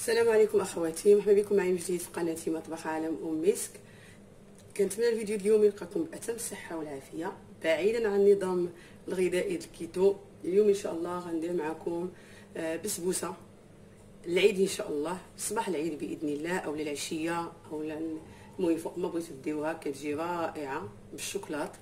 السلام عليكم اخواتي مرحبا بكم معايا من جديد في قناتي مطبخ عالم ام مسك كنتمنى الفيديو اليوم يلقاكم باتم الصحه والعافيه بعيدا عن النظام الغذائي الكيتو اليوم ان شاء الله غندير معكم آه، بسبوسه العيد ان شاء الله صباح العيد باذن الله او العشيه او المهم فوق ما بغيتو ديروها كتجي رائعه بالشوكولاته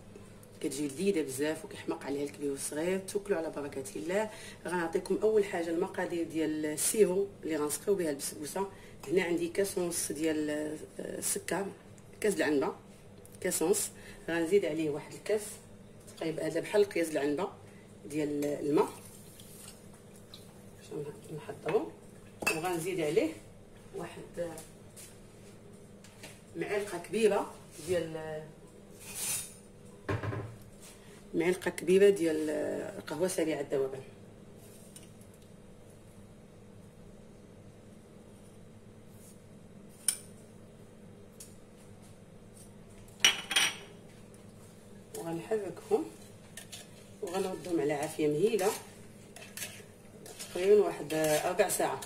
كتجي لذيذه بزاف وكيحماق عليها الكبير والصغير توكلوا على بركه الله غنعطيكم اول حاجه المقادير ديال السيرو اللي غنسقيو بها البسبوسه هنا عندي كاسونس ديال السكر آه، كاس العنبه كاسونس غنزيد عليه واحد الكاس تقريبا هذا بحال قياس العنبه ديال الماء باش نحضروا وغنزيد عليه واحد آه، معلقه كبيره ديال آه، معلقه كبيره ديال قهوه سريعه الذوبان وغنحركهم وغنردهم على عافيه مهيله تقريبا واحد ربع ساعه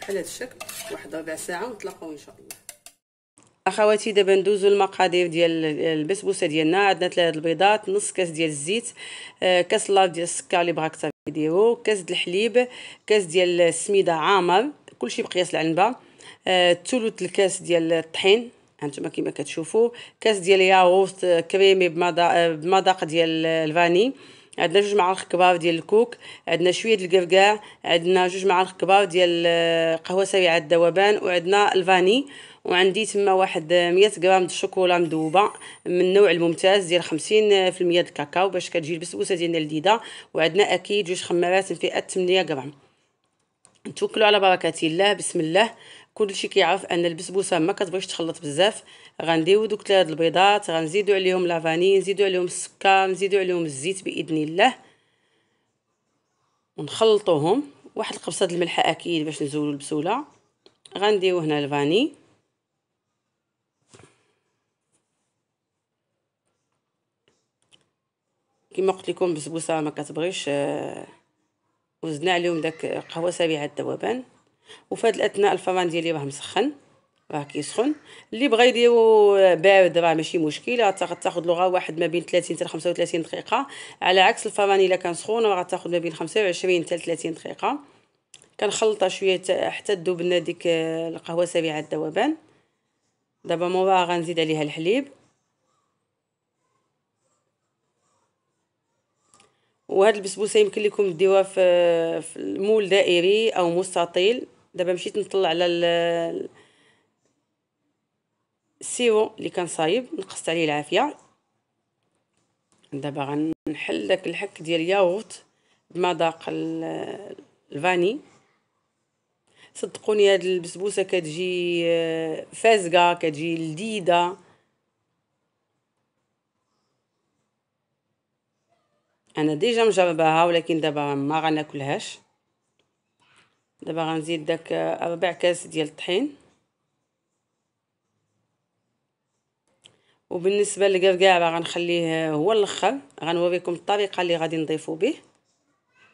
بحال هذا الشكل واحد ربع ساعه ونطلقوا ان شاء الله اخواتي دابا ندوزو المقادير ديال البسبوسه ديالنا عندنا ثلاثه البيضات نص كاس ديال الزيت آه، كاس لاف ديال السكر اللي بغاك ديرو كاس د الحليب كاس ديال السميده عامر كلشي بقياس العنبه آه، ثلث الكاس ديال الطحين هانتوما كما كتشوفوا كاس ديال ياغورت آه، كريمي بمذاق ديال الفاني عندنا جوج معالق كبار ديال الكوك عندنا شويه ديال الكركاع عندنا جوج معالق كبار ديال قهوه سريعه الذوبان وعندنا الفاني وعندي تما واحد 100 غرام د الشوكولا مذوبه من النوع الممتاز ديال 50% الكاكاو باش كتجي البسبوسه ديالنا لذيذه وعندنا اكيد جوج خمارات من فئه 8 غرام نتوكلوا على بركه الله بسم الله كلشي كيعرف ان البسبوسه ما كتبغيش تخلط بزاف غنديو دوك ثلاث البيضات غنزيدو عليهم لافاني نزيدو عليهم السكر نزيدو عليهم الزيت باذن الله ونخلطوهم واحد القبصه د الملح اكيد باش نزولو البسوله غنديرو هنا الفاني كما قلت لكم بسبوسه ما كتبغيش آه، وزدنا عليهم داك قهوه سابعه الذوبان وفي هاد الاثناء الفران ديالي راه مسخن راه كيسخن اللي بغا يديرو آه، بارد راه ماشي مشكل تاخد لغه واحد ما بين 30 حتى 35 دقيقه على عكس الفران الا كان سخون راه تاخد ما بين 25 حتى 30 دقيقه كنخلطها شويه حتى تذوبنا ديك آه، القهوه سريعه الذوبان دابا مورا غنزيد عليها الحليب وهاد البسبوسه يمكن لكم ديروها في في المول دائري او مستطيل دابا مشيت نطلع على السيرو اللي كان صايب نقصت عليه العافيه دابا غنحل داك الحك ديال الياغورت بمذاق الفاني صدقوني هاد البسبوسه كتجي آه، فازقه كتجي لذيذه انا ديجا مجرباها ولكن دابا ما غناكلهاش دابا غنزيد داك ربع كاس ديال الطحين وبالنسبه للقرقاع غنخليه هو الاخر غنوريكم الطريقه اللي غادي نضيفو به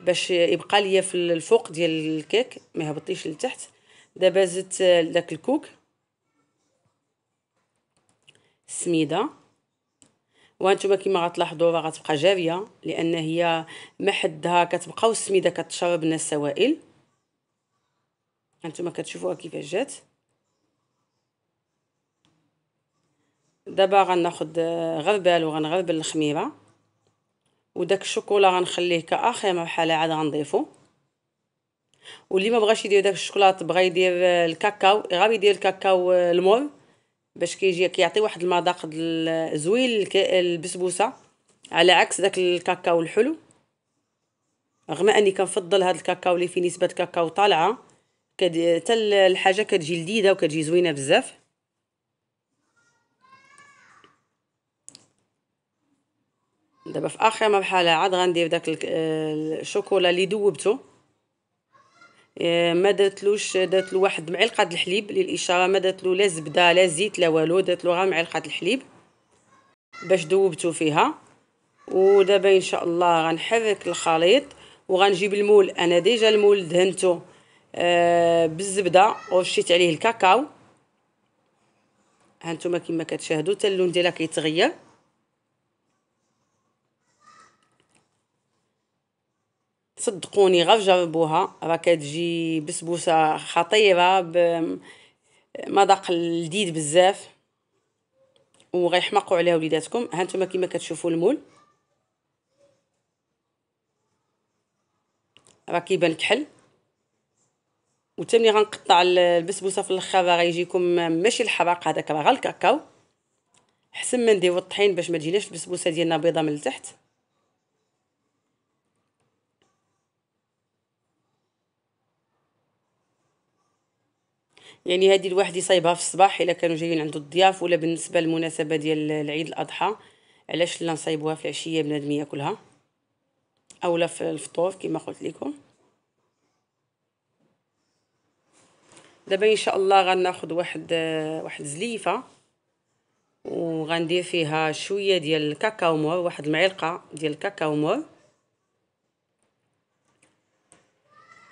باش يبقى ليا في الفوق ديال الكيك ما يهبطيش لتحت دابا زدت داك الكوك السميده وانتم كما غتلاحظوا راه غتبقى جاريه لان هي ما حدها كتبقى والسميده كتشرب لنا السوائل انتم كتشوفوها كيفاش جات دابا غناخد غربال وغنغربل الخميره وداك الشوكولا غنخليه كاخر مرحله عاد غنضيفو واللي ما بغاش يدير داك الشوكولات بغا يدير الكاكاو غير يدير الكاكاو المر باش كيجي كيعطي واحد المذاق زوين البسبوسه على عكس داك الكاكاو الحلو رغم اني كنفضل هاد الكاكاو اللي فيه نسبه كاكاو طالعه حتى كد... الحاجه كتجي لذيذه وكتجي زوينه بزاف دابا في اخر مرحله عاد غندير داك آه، الشوكولا اللي ذوبته آه، ما داتلوش داتلو واحد معلقه د الحليب للاشاره ما داتلو لا زبده لا زيت لا والو داتلو غير معلقه الحليب باش ذوبته فيها ودابا ان شاء الله غنحرك الخليط وغنجيب المول انا ديجا المول دهنته آه بالزبده ورشيت عليه الكاكاو هانتوما كما كتشاهدوا حتى اللون ديالها كيتغير صدقوني غير جربوها راه كتجي بسبوسه خطيره بمذاق لذيذ بزاف وغيحمقوا عليها وليداتكم ها نتوما كما كتشوفوا المول راه كيبان كحل وتا غنقطع البسبوسه في الاخر راه غيجيكم ماشي الحراق هذاك راه غير الكاكاو حسن ما نديرو الطحين باش ما تجيناش البسبوسه ديالنا بيضه من التحت يعني هذه الواحد يصايبها في الصباح الا كانوا جايين عنده الضياف ولا بالنسبه للمناسبه ديال العيد الاضحى علاش لا نصايبوها في العشيه بنادم ياكلها اولا في الفطور كما قلت لكم دابا ان شاء الله غناخذ واحد واحد زليفه وغندير فيها شويه ديال الكاكاو مور واحد المعلقه ديال الكاكاو مور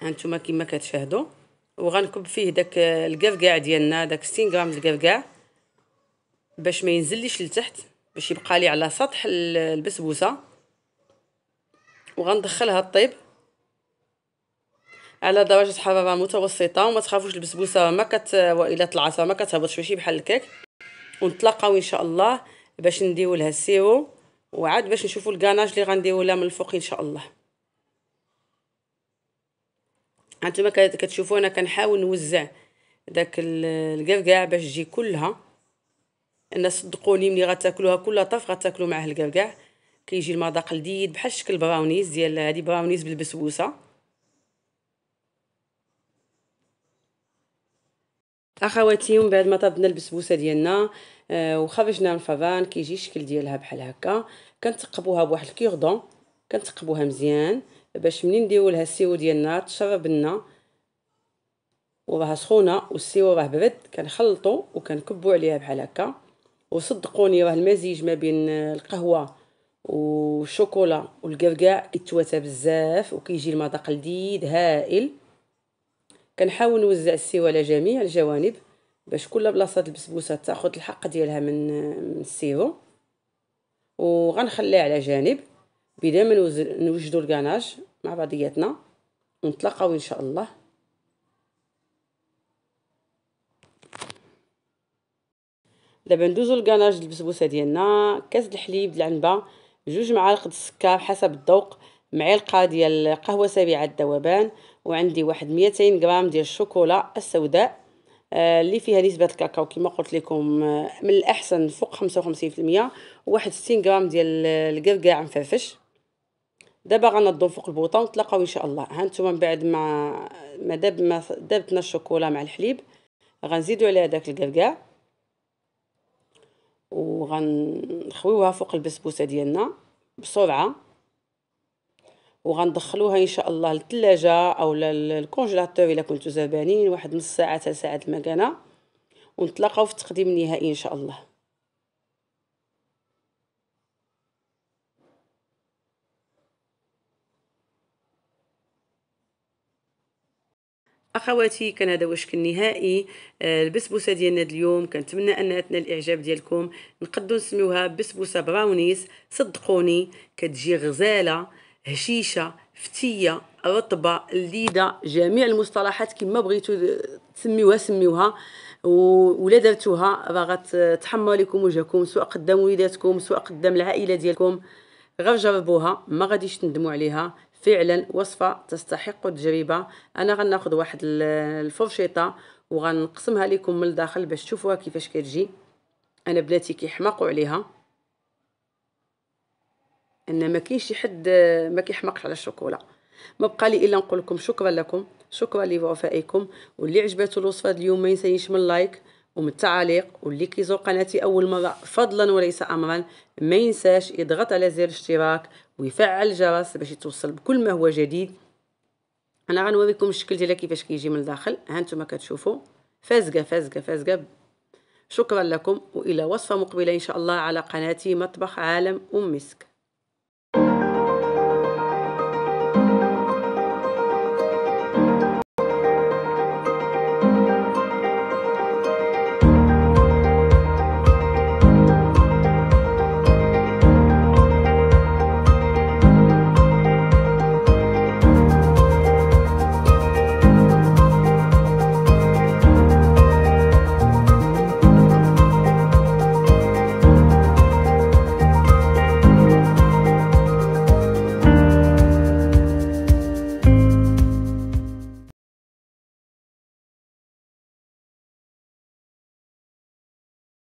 هانتوما كما كتشاهدوا وغنكب فيه داك القفقاع ديالنا داك 60 غرام القرقاع باش ما ينزليش لتحت باش يبقى لي على سطح البسبوسه وغندخلها طيب على درجه حراره متوسطه وما تخافوش البسبوسه ما كت والا طلعت ما كتهبطش ماشي بحال الكيك ونتلاقاو ان شاء الله باش نديرو لها السيرو وعاد باش نشوفوا الكاناج اللي غنديرو لها من الفوق ان شاء الله هانتوما كتشوفوا انا كنحاول نوزع داك الكركاع باش تجي كلها الناس صدقوني ملي غتاكلوها كلها طرف غتاكلو معاه الكركاع كيجي المذاق لذيذ بحال شكل براونيز ديال هادي براونيز بالبسبوسه اخواتي من بعد ما طابنا البسبوسه ديالنا آه وخرجنا من الفران كيجي الشكل ديالها بحال هكا كنتقبوها بواحد الكيغدون كنتقبوها مزيان باش منين نديرو لها السيو ديالنا تشرب لنا وراها سخونه والسيو راه برد كنخلطو وكنكبو عليها بحال هكا وصدقوني راه المزيج ما بين القهوه والشوكولا والكركاع كيتواتى بزاف وكيجي المذاق لذيذ هائل كنحاول نوزع السيو على جميع الجوانب باش كل بلاصه البسبوسه تاخذ الحق ديالها من السيرو وغنخليها على جانب بدا ما نوجدو الكناج مع بعضياتنا ونتلاقاو ان شاء الله دابا ندوزو لكناج البسبوسه ديالنا كاس الحليب العنبه جوج معالق السكر حسب الذوق معلقه ديال قهوه سريعه الذوبان وعندي واحد 200 غرام ديال الشوكولا السوداء آه، اللي فيها نسبه الكاكاو كما قلت لكم آه، من الاحسن فوق 55% وواحد 60 غرام ديال القرقاع مفرفش دابا غنضو فوق البوطه ونتلاقاو ان شاء الله ها نتوما من بعد ما ما داب ما دابتنا الشوكولا مع الحليب غنزيدو عليها داك الكركاع وغنخويوها فوق البسبوسه ديالنا بسرعه وغندخلوها ان شاء الله للثلاجه او للكونجيلاتور الا كنتو زبانين واحد نص ساعه حتى ساعه المكانه ونتلاقاو في التقديم النهائي ان شاء الله اخواتي كان هذا وشك النهائي آه، البسبوسه ديالنا اليوم كنتمنى ان تنال الاعجاب ديالكم نقدو نسميوها بسبوسه براونيس صدقوني كتجي غزاله هشيشه فتيه رطبه لذيذه جميع المصطلحات كما بغيتو تسميوها سميوها ولا درتوها راه غتحمر لكم وجهكم سواء قدام وليداتكم سواء قدام العائله ديالكم غير جربوها ما غاديش تندموا عليها فعلا وصفه تستحق التجربه انا غناخذ واحد الفرشيطه وغنقسمها لكم من الداخل باش تشوفوها كيفاش كتجي انا بلاتي كيحماقوا عليها ان ما كاينش شي حد ما كيحماقش على الشوكولا ما بقى لي الا نقول لكم شكرا لكم شكرا لوفائكم واللي عجبته الوصفه اليوم ما ينسيش من لايك ومن التعاليق واللي كيزور قناتي اول مره فضلا وليس امرا ما ينساش يضغط على زر الاشتراك ويفعل الجرس باش يتوصل بكل ما هو جديد انا غنوريكم الشكل ديالها كيفاش كيجي من الداخل ها انتم كتشوفوا فازقه فازقه فازقه شكرا لكم والى وصفه مقبله ان شاء الله على قناتي مطبخ عالم ام مسك